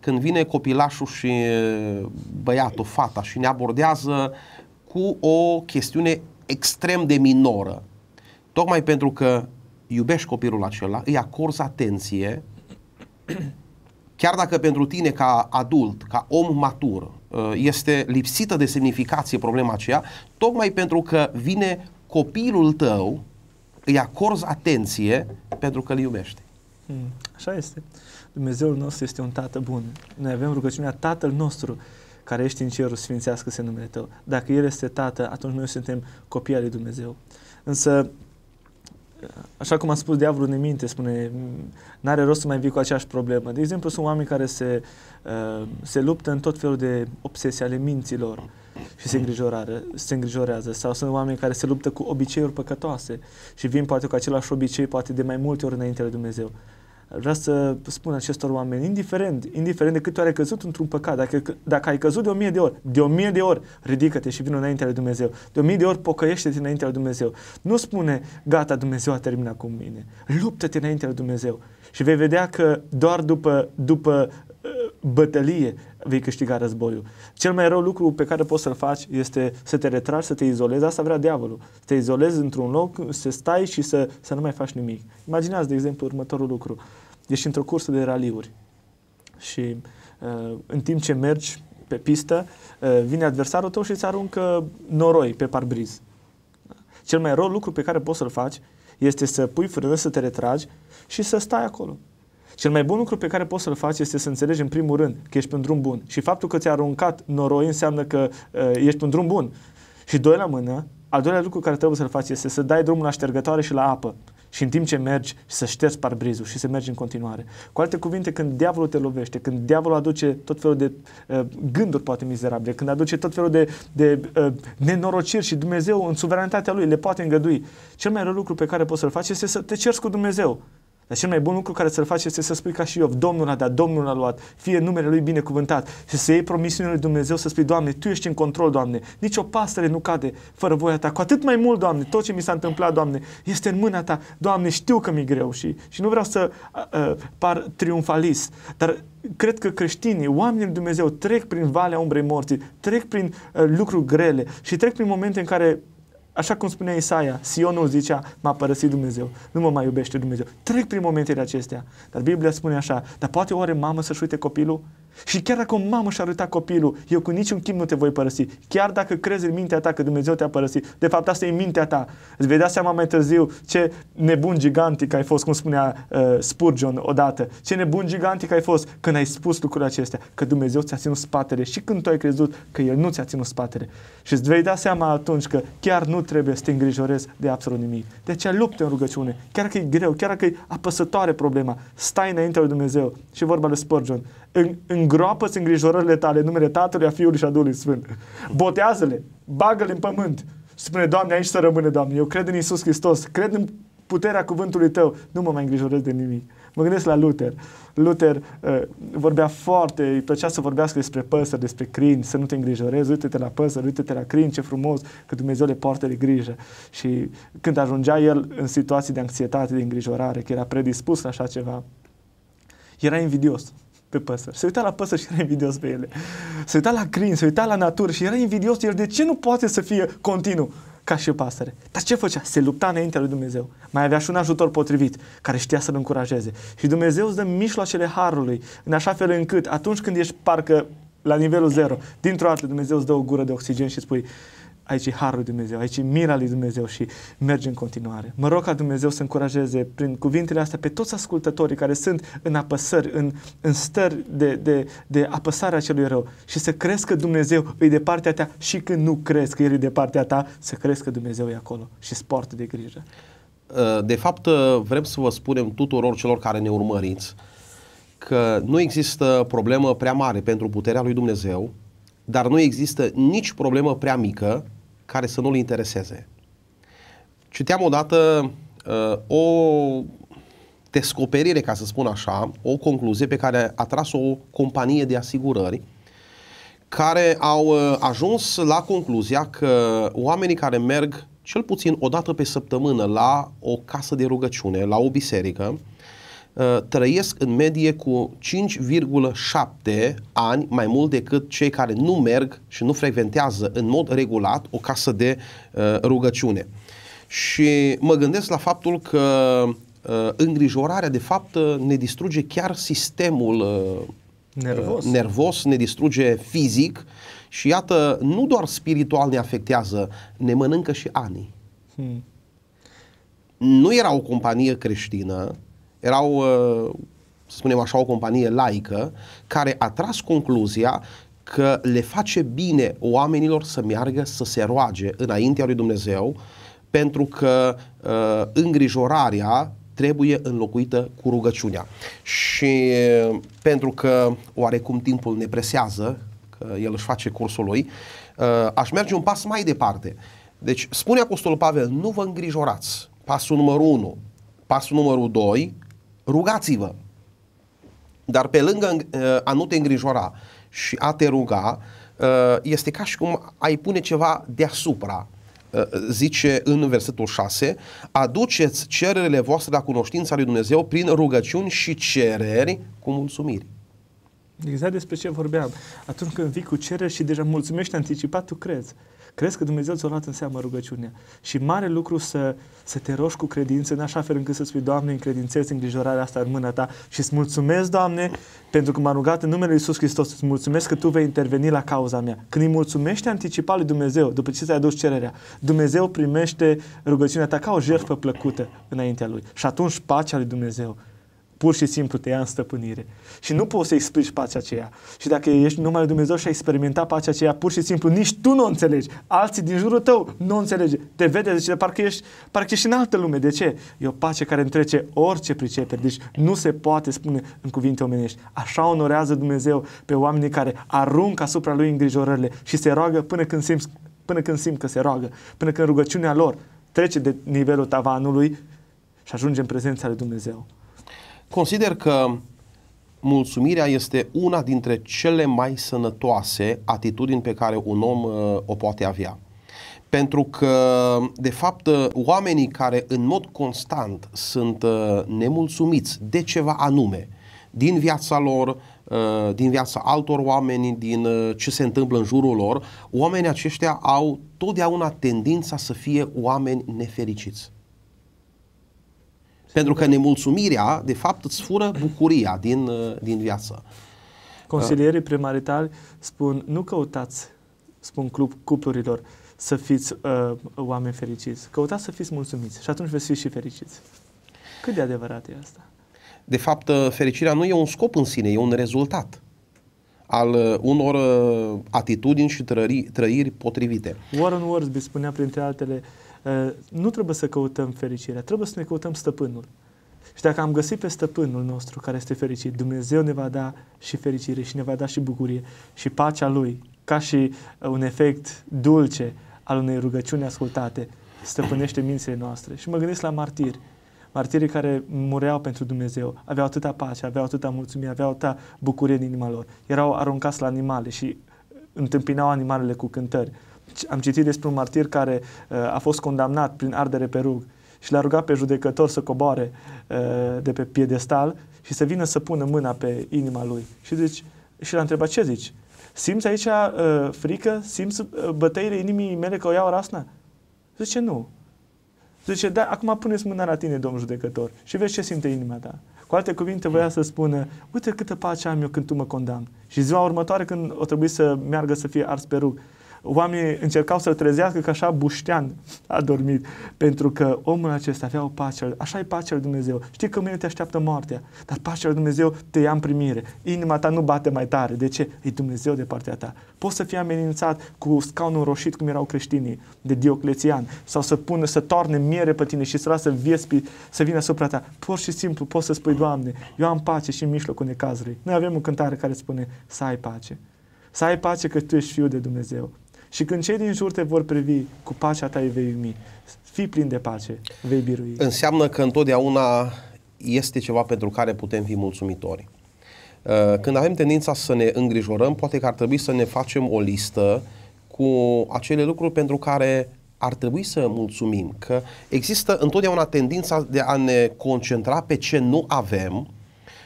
când vine copilașul și băiatul, fata și ne abordează cu o chestiune extrem de minoră. Tocmai pentru că iubești copilul acela, îi acorzi atenție, chiar dacă pentru tine ca adult, ca om matur, este lipsită de semnificație problema aceea, tocmai pentru că vine copilul tău, îi acorzi atenție pentru că îl iubești. Hmm. Așa este. Dumnezeul nostru este un Tată bun. Noi avem rugăciunea Tatăl nostru care ești în cerul, sfințească-se numele Tău. Dacă El este Tată, atunci noi suntem copii ale lui Dumnezeu. Însă, așa cum a spus diavolul ne minte, spune, n-are rost să mai vii cu aceeași problemă. De exemplu, sunt oameni care se, uh, se luptă în tot felul de obsesii ale minților și se, se îngrijorează. Sau sunt oameni care se luptă cu obiceiuri păcătoase și vin poate cu același obicei, poate de mai multe ori înainte de Dumnezeu. Vreau să spun acestor oameni, indiferent, indiferent de câte ori ai căzut într-un păcat, dacă, dacă ai căzut de o mie de ori, de o mie de ori, ridică-te și vină înaintea lui Dumnezeu. De o mie de ori pocăiește-te înaintea lui Dumnezeu. Nu spune, gata, Dumnezeu a terminat cu mine. Luptă-te înaintea lui Dumnezeu. Și vei vedea că doar după, după uh, bătălie vei câștiga războiul. Cel mai rău lucru pe care poți să-l faci este să te retragi, să te izolezi. Asta vrea diavolul. Să te izolezi într-un loc, să stai și să, să nu mai faci nimic. Imaginați, de exemplu, următorul lucru ești într-o cursă de raliuri și uh, în timp ce mergi pe pistă, uh, vine adversarul tău și îți aruncă noroi pe parbriz. Cel mai rău lucru pe care poți să-l faci este să pui frână, să te retragi și să stai acolo. Cel mai bun lucru pe care poți să-l faci este să înțelegi în primul rând că ești pe un drum bun și faptul că ți-a aruncat noroi înseamnă că uh, ești pe un drum bun. Și doi la mână, al doilea lucru care trebuie să-l faci este să dai drumul la ștergătoare și la apă și în timp ce mergi să ștergi parbrizul și să mergi în continuare. Cu alte cuvinte, când diavolul te lovește, când diavolul aduce tot felul de uh, gânduri poate mizerabile, când aduce tot felul de, de uh, nenorociri și Dumnezeu în suveranitatea lui le poate îngădui, cel mai rău lucru pe care poți să-l faci este să te ceri cu Dumnezeu. Dar cel mai bun lucru care să-l faci este să spui ca și eu, Domnul a dat, Domnul a luat, fie numele Lui binecuvântat și să iei promisiunile Lui Dumnezeu să spui, Doamne, Tu ești în control, Doamne, nici o pasăre nu cade fără voia Ta, cu atât mai mult, Doamne, tot ce mi s-a întâmplat, Doamne, este în mâna Ta, Doamne, știu că mi-e greu și, și nu vreau să uh, par triumfalist, dar cred că creștinii, oamenii lui Dumnezeu trec prin valea umbrei morții, trec prin uh, lucruri grele și trec prin momente în care Așa cum spunea Isaia, Sionul zicea, m-a părăsit Dumnezeu, nu mă mai iubește Dumnezeu. Trec prin momentele acestea. Dar Biblia spune așa, dar poate oare mamă să-și uite copilul? Și chiar dacă o mamă și-ar uita copilul, eu cu niciun chip nu te voi părăsi. Chiar dacă crezi în mintea ta că Dumnezeu te-a părăsit, de fapt asta e mintea ta. Îți vei da seama mai târziu ce nebun gigantic ai fost, cum spunea uh, Spurgeon odată. Ce nebun gigantic ai fost când ai spus lucrurile acestea, că Dumnezeu ți-a ținut spatele și când tu ai crezut că El nu ți-a ținut spatele. Și îți vei da seama atunci că chiar nu trebuie să te îngrijorezi de absolut nimic. De aceea lupte în rugăciune, chiar că e greu, chiar că e apăsătoare problema. Stai înaintea lui Dumnezeu și vorba lui Spurgeon. În, în îngroapă îngrijorările tale în numele Tatălui, a Fiului și a Duhului Sfânt. Botează-le, bagă-le în pământ. Spune, Doamne, aici să rămâne, Doamne. Eu cred în Isus Hristos, cred în puterea cuvântului tău, nu mă mai îngrijorez de nimic. Mă gândesc la Luther. Luther uh, vorbea foarte, îi plăcea să vorbească despre păsări, despre crini, să nu te îngrijorezi, uite-te la păsări, uite-te la crini, ce frumos, că Dumnezeu le poartă de grijă. Și când ajungea el în situații de anxietate, de îngrijorare, că era predispus la așa ceva, era invidios pe păsări. Se uita la păsări și era invidios pe ele. Se uita la crin, se uita la natură și era invidios. El de ce nu poate să fie continuu? ca și pasăre. Dar ce făcea? Se lupta înaintea lui Dumnezeu. Mai avea și un ajutor potrivit care știa să-l încurajeze. Și Dumnezeu îți dă mișloacele harului, în așa fel încât atunci când ești parcă la nivelul zero, dintr-o dată Dumnezeu îți dă o gură de oxigen și spui, aici e harul Dumnezeu, aici e mira lui Dumnezeu și merge în continuare. Mă rog ca Dumnezeu să încurajeze prin cuvintele astea pe toți ascultătorii care sunt în apăsări, în, în stări de, de, de apăsarea celui rău și să crezi că Dumnezeu e de partea ta și când nu crezi că El e de partea ta, să crezi că Dumnezeu e acolo și sport de grijă. Uh, de fapt, uh, vrem să vă spunem tuturor celor care ne urmăriți că nu există problemă prea mare pentru puterea lui Dumnezeu, dar nu există nici problemă prea mică care să nu-l intereseze. Citeam odată uh, o descoperire, ca să spun așa, o concluzie pe care a tras-o companie de asigurări care au uh, ajuns la concluzia că oamenii care merg cel puțin o dată pe săptămână la o casă de rugăciune, la o biserică, Uh, trăiesc în medie cu 5,7 ani mai mult decât cei care nu merg și nu frecventează în mod regulat o casă de uh, rugăciune. Și mă gândesc la faptul că uh, îngrijorarea de fapt ne distruge chiar sistemul nervos, nervos ne distruge fizic și iată, nu doar spiritual ne afectează, ne mănâncă și ani. Hmm. Nu era o companie creștină, erau, uh, să spunem așa, o companie laică care a tras concluzia că le face bine oamenilor să meargă să se roage înaintea lui Dumnezeu pentru că uh, îngrijorarea trebuie înlocuită cu rugăciunea. Și uh, pentru că oarecum timpul ne presează, că el își face cursul lui, uh, aș merge un pas mai departe. Deci spune Apostolul Pavel, nu vă îngrijorați. Pasul numărul 1. Pasul numărul 2, rugați-vă. Dar pe lângă uh, a nu te îngrijora și a te ruga, uh, este ca și cum ai pune ceva deasupra. Uh, zice în versetul 6, aduceți cererile voastre la cunoștința lui Dumnezeu prin rugăciuni și cereri cu mulțumiri. Exact despre ce vorbeam. Atunci când vii cu cereri și deja mulțumești anticipat, tu crezi. Crezi că Dumnezeu ți-a luat în seamă rugăciunea. Și mare lucru să, să te rogi cu credință, în așa fel încât să spui, Doamne, încredințez îngrijorarea asta în mâna Ta și îți mulțumesc, Doamne, pentru că m-a rugat în numele Iisus Hristos, îți mulțumesc că Tu vei interveni la cauza mea. Când îi mulțumești anticipat lui Dumnezeu, după ce ți-ai adus cererea, Dumnezeu primește rugăciunea ta ca o jertfă plăcută înaintea Lui. Și atunci pacea lui Dumnezeu pur și simplu te ia în stăpânire. Și nu poți să explici pacea aceea. Și dacă ești numai lui Dumnezeu și ai experimentat pacea aceea, pur și simplu nici tu nu o înțelegi. Alții din jurul tău nu o înțelege. Te vede, deci parcă ești, parcă ești în altă lume. De ce? E o pace care întrece orice pricepere. Deci nu se poate spune în cuvinte omenești. Așa onorează Dumnezeu pe oamenii care aruncă asupra lui îngrijorările și se roagă până când simt, până când simt că se roagă, până când rugăciunea lor trece de nivelul tavanului și ajunge în prezența lui Dumnezeu. Consider că mulțumirea este una dintre cele mai sănătoase atitudini pe care un om uh, o poate avea. Pentru că, de fapt, uh, oamenii care în mod constant sunt uh, nemulțumiți de ceva anume, din viața lor, din viața altor oameni, din ce se întâmplă în jurul lor, oamenii aceștia au totdeauna tendința să fie oameni nefericiți. Pentru că nemulțumirea, de fapt, îți fură bucuria din, uh, din viață. Consilierii primaritari spun, nu căutați, spun club, cuplurilor, să fiți uh, oameni fericiți. Căutați să fiți mulțumiți și atunci veți fi și fericiți. Cât de adevărat e asta? De fapt, uh, fericirea nu e un scop în sine, e un rezultat al uh, unor atitudini și trăiri, trăiri potrivite. Warren Worsby spunea printre altele, Eh, nu trebuie să căutăm fericirea, trebuie să ne căutăm stăpânul. Și dacă am găsit pe stăpânul nostru care este fericit, Dumnezeu ne va da și fericire și ne va da și bucurie și pacea Lui, ca și eh, un efect dulce al unei rugăciuni ascultate, stăpânește mințile noastre. Și mă gândesc la martiri, martirii care mureau pentru Dumnezeu, aveau atâta pace, aveau atâta mulțumire, aveau atâta bucurie în inima lor. Erau aruncați la animale și eh, întâmpinau animalele cu cântări. Am citit despre un martir care uh, a fost condamnat prin ardere pe rug și l-a rugat pe judecător să coboare uh, de pe piedestal și să vină să pună mâna pe inima lui. Și, deci, și l-a întrebat, ce zici? Simți aici uh, frică? Simți uh, bătăile inimii mele că o iau rasna? Zice, nu. Zice, da, acum puneți mâna la tine, domn judecător, și vezi ce simte inima ta. Cu alte cuvinte, voia să spună, uite câtă pace am eu când tu mă condamn. Și ziua următoare, când o trebuie să meargă să fie ars pe rug, Oamenii încercau să-l trezească că așa Buștean a dormit, pentru că omul acesta avea o pace, așa e pacea lui Dumnezeu. Știi că mâine te așteaptă moartea, dar pacea lui Dumnezeu te ia în primire. Inima ta nu bate mai tare. De ce? E Dumnezeu de partea ta. Poți să fii amenințat cu scaunul roșit cum erau creștinii de Dioclețian sau să pună, să toarne miere pe tine și să lasă viespi să vină asupra ta. Pur și simplu poți să spui, Doamne, eu am pace și în mijlocul necazului. Noi avem o cântare care spune să ai pace. Să ai pace că tu ești fiul de Dumnezeu. Și când cei din jur te vor privi, cu pacea ta îi vei iumi. Fii plin de pace, vei birui. Înseamnă că întotdeauna este ceva pentru care putem fi mulțumitori. Uh, când avem tendința să ne îngrijorăm, poate că ar trebui să ne facem o listă cu acele lucruri pentru care ar trebui să mulțumim. Că există întotdeauna tendința de a ne concentra pe ce nu avem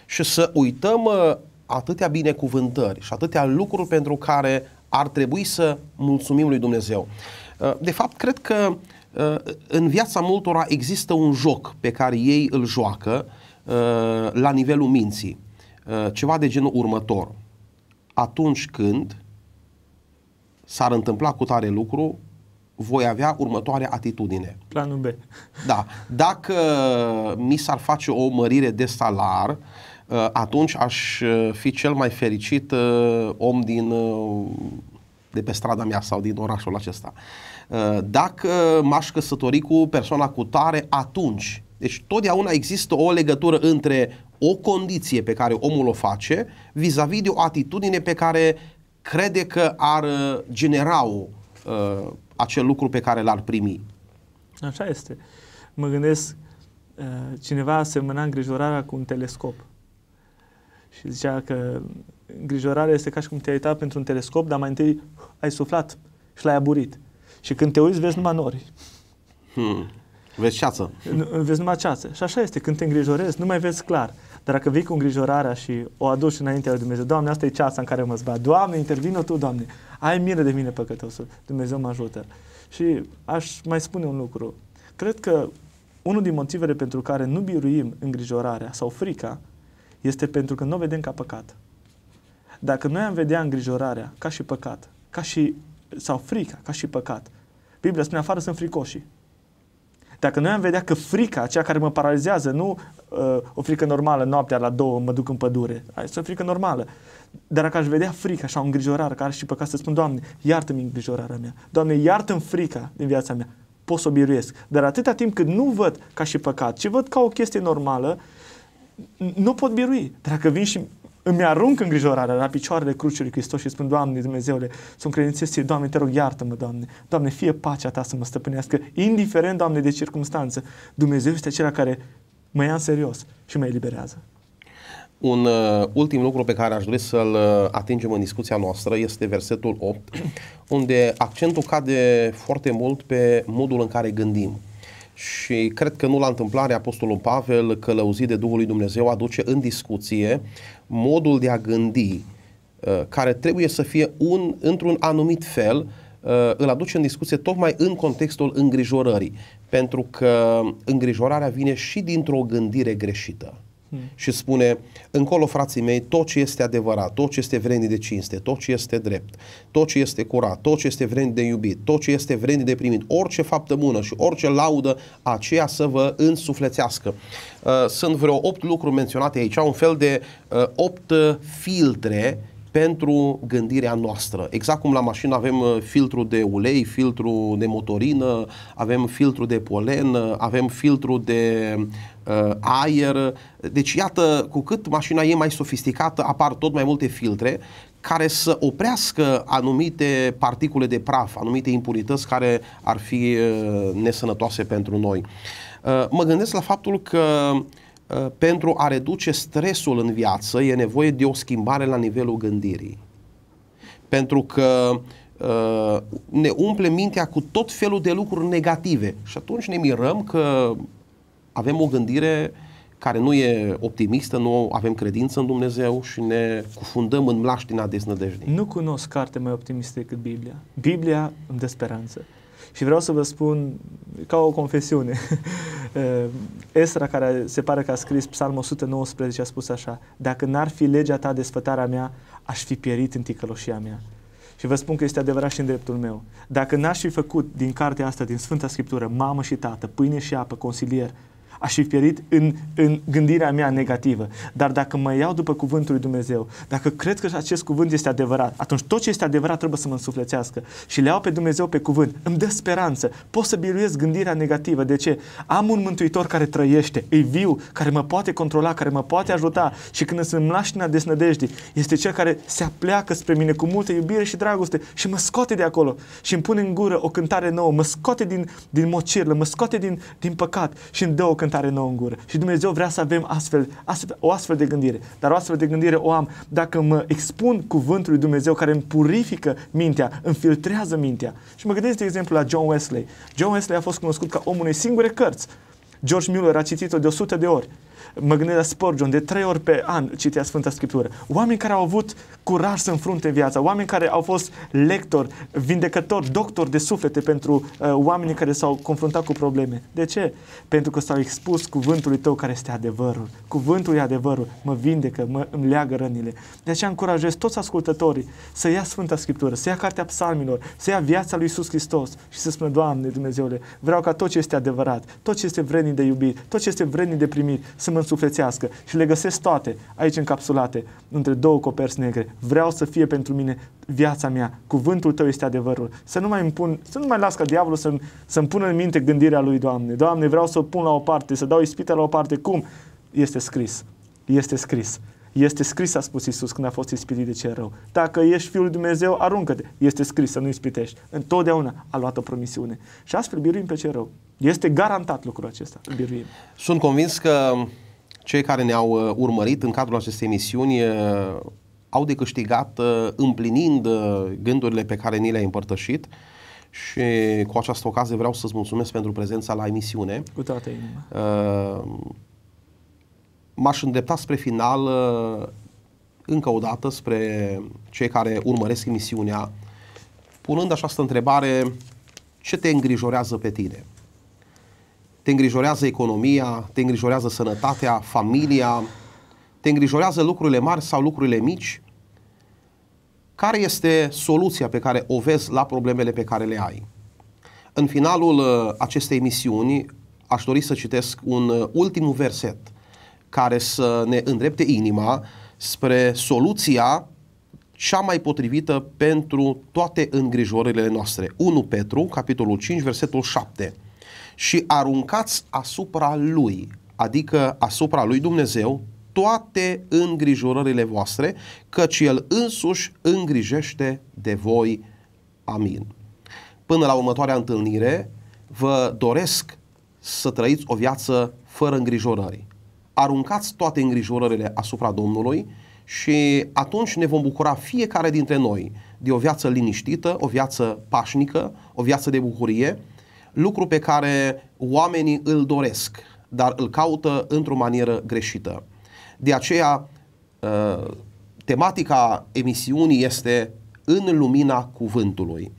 și să uităm uh, atâtea binecuvântări și atâtea lucruri pentru care ar trebui să mulțumim lui Dumnezeu. Uh, de fapt, cred că uh, în viața multora există un joc pe care ei îl joacă uh, la nivelul minții. Ceva de genul următor. Atunci când s-ar întâmpla cu tare lucru, voi avea următoarea atitudine. Planul B. Da. Dacă mi s-ar face o mărire de salar, uh, Uh, atunci aș uh, fi cel mai fericit uh, om din, de pe strada mea sau din orașul acesta. Dacă m-aș căsători cu persoana cu tare, atunci. Deci totdeauna există o legătură între o condiție pe care omul o face vis-a-vis de o atitudine pe care crede că ar genera-o uh, acel lucru pe care l-ar primi. Așa este. Mă gândesc, uh, cineva asemăna îngrijorarea cu un telescop. Și zicea că îngrijorarea este ca și cum te-ai uitat pentru un telescop, dar mai întâi ai suflat și l-ai aburit. Și când te uiți, vezi numai nori. Hmm. Vezi ceață. Vezi numai ceață. Și așa este, când te îngrijorezi, nu mai vezi clar. Dar dacă vii cu îngrijorarea și o aduci înaintea lui Dumnezeu, Doamne, asta e ceața în care mă zbat. Doamne, intervină Tu, Doamne. Ai milă de mine, păcătosul. Dumnezeu mă ajută. Și aș mai spune un lucru. Cred că unul din motivele pentru care nu biruim îngrijorarea sau frica este pentru că nu o vedem ca păcat. Dacă noi am vedea îngrijorarea ca și păcat, ca și, sau frica ca și păcat, Biblia spune afară sunt fricoși. Dacă noi am vedea că frica, aceea care mă paralizează, nu uh, o frică normală, noaptea la două mă duc în pădure, este o frică normală. Dar dacă aș vedea frica o îngrijorare, care și păcat să spun, Doamne, iartă-mi îngrijorarea mea, Doamne, iartă-mi frica din viața mea, pot să o biruiesc. Dar atâta timp cât nu văd ca și păcat, ci văd ca o chestie normală, nu pot birui. Dacă vin și îmi arunc îngrijorarea la picioarele crucii Hristos și spun, Doamne Dumnezeule, sunt credințesc și Doamne, te rog, iartă-mă, Doamne, Doamne, fie pacea ta să mă stăpânească, indiferent, Doamne, de circunstanță. Dumnezeu este acela care mă ia în serios și mă eliberează. Un uh, ultim lucru pe care aș dori să-l uh, atingem în discuția noastră este versetul 8, unde accentul cade foarte mult pe modul în care gândim. Și cred că nu la întâmplare Apostolul Pavel, călăuzit de Duhul lui Dumnezeu, aduce în discuție modul de a gândi uh, care trebuie să fie un, într-un anumit fel, uh, îl aduce în discuție tocmai în contextul îngrijorării. Pentru că îngrijorarea vine și dintr-o gândire greșită. Hmm. Și spune, încolo, frații mei, tot ce este adevărat, tot ce este vrednic de cinste, tot ce este drept, tot ce este curat, tot ce este vrednic de iubit, tot ce este vrednic de primit, orice faptă bună și orice laudă, aceea să vă însuflețească. Uh, sunt vreo opt lucruri menționate aici, un fel de uh, opt filtre pentru gândirea noastră. Exact cum la mașină avem uh, filtru de ulei, filtru de motorină, avem filtru de polen, avem filtru de Uh, aer. Deci, iată, cu cât mașina e mai sofisticată, apar tot mai multe filtre care să oprească anumite particule de praf, anumite impurități care ar fi uh, nesănătoase pentru noi. Uh, mă gândesc la faptul că pentru a reduce stresul în viață e nevoie de o schimbare la nivelul gândirii. Pentru că ne umple mintea cu tot felul de lucruri negative și atunci ne mirăm că avem o gândire care nu e optimistă, nu avem credință în Dumnezeu și ne cufundăm în mlaștina deznădejdii. Nu cunosc carte mai optimistă decât Biblia. Biblia îmi dă speranță. Și vreau să vă spun ca o confesiune. Esra, eh, care se pare că a scris Psalmul 119, a spus așa, Dacă n-ar fi legea ta, desfătarea mea, aș fi pierit în ticăloșia mea. Și vă spun că este adevărat și în dreptul meu. Dacă n-aș fi făcut din cartea asta, din Sfânta Scriptură, mamă și tată, pâine și apă, consilier, aș fi pierit în, în gândirea mea negativă. Dar dacă mă iau după cuvântul lui Dumnezeu, dacă cred că acest cuvânt este adevărat, atunci tot ce este adevărat trebuie să mă însuflețească. Și le iau pe Dumnezeu pe cuvânt. Îmi dă speranță. Pot să biruiesc gândirea negativă. De ce? Am un mântuitor care trăiește, e viu, care mă poate controla, care mă poate ajuta. Și când sunt lașina desnădejdii, este cel care se apleacă spre mine cu multă iubire și dragoste și mă scoate de acolo și îmi pune în gură o cântare nouă, mă scoate din, din mocirlă, mă scoate din, din păcat și îmi dă o cântare cântare nouă în gură. Și Dumnezeu vrea să avem astfel, astfel, o astfel de gândire. Dar o astfel de gândire o am dacă mă expun cuvântului Dumnezeu care îmi purifică mintea, îmi filtrează mintea. Și mă gândesc, de exemplu, la John Wesley. John Wesley a fost cunoscut ca omul unei singure cărți. George Mueller a citit-o de 100 de ori. Mă gândesc la Spurgeon, de trei ori pe an citea Sfânta Scriptură. Oameni care au avut curaj să înfrunte viața, oameni care au fost lectori, vindecători, doctori de suflete pentru uh, oamenii care s-au confruntat cu probleme. De ce? Pentru că s-au expus cuvântului tău care este adevărul. Cuvântul e adevărul, mă vindecă, mă, îmi leagă rănile. De aceea încurajez toți ascultătorii să ia Sfânta Scriptură, să ia Cartea Psalmilor, să ia viața lui Iisus Hristos și să spună, Doamne Dumnezeule, vreau ca tot ce este adevărat, tot ce este vrednic de iubit, tot ce este vrednic de primit, să mă sufletească și le găsesc toate aici încapsulate între două coperți negre. Vreau să fie pentru mine viața mea, cuvântul tău este adevărul. Să nu mai îmi pun, să nu mai las ca diavolul să-mi, să-mi pună în minte gândirea lui, Doamne. Doamne, vreau să o pun la o parte, să dau ispita la o parte. Cum? Este scris. Este scris. Este scris, a spus Isus când a fost ispitit de cel rău. Dacă ești Fiul Dumnezeu, aruncă-te. Este scris să nu ispitești. Întotdeauna a luat o promisiune. Și astfel biruim pe cel rău. Este garantat lucrul acesta. Biruim. Sunt convins că cei care ne-au uh, urmărit în cadrul acestei emisiuni uh, au de câștigat uh, împlinind gândurile pe care ni le-ai împărtășit și cu această ocazie vreau să-ți mulțumesc pentru prezența la emisiune. Cu toată inima. M-aș îndrepta spre final încă o dată spre cei care urmăresc emisiunea, punând această întrebare, ce te îngrijorează pe tine? te îngrijorează economia, te îngrijorează sănătatea, familia, te îngrijorează lucrurile mari sau lucrurile mici, care este soluția pe care o vezi la problemele pe care le ai? În finalul uh, acestei emisiuni aș dori să citesc un uh, ultim verset care să ne îndrepte inima spre soluția cea mai potrivită pentru toate îngrijorările noastre. 1 Petru, capitolul 5, versetul 7 și aruncați asupra lui, adică asupra lui Dumnezeu, toate îngrijorările voastre, căci El însuși îngrijește de voi. Amin. Până la următoarea întâlnire, vă doresc să trăiți o viață fără îngrijorări. Aruncați toate îngrijorările asupra Domnului și atunci ne vom bucura fiecare dintre noi de o viață liniștită, o viață pașnică, o viață de bucurie, lucru pe care oamenii îl doresc, dar îl caută într-o manieră greșită. De aceea, uh, tematica emisiunii este în lumina cuvântului.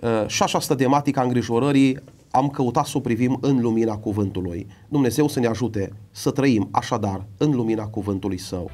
Uh, și această tematică a îngrijorării am căutat să o privim în lumina cuvântului. Dumnezeu să ne ajute să trăim așadar în lumina cuvântului său.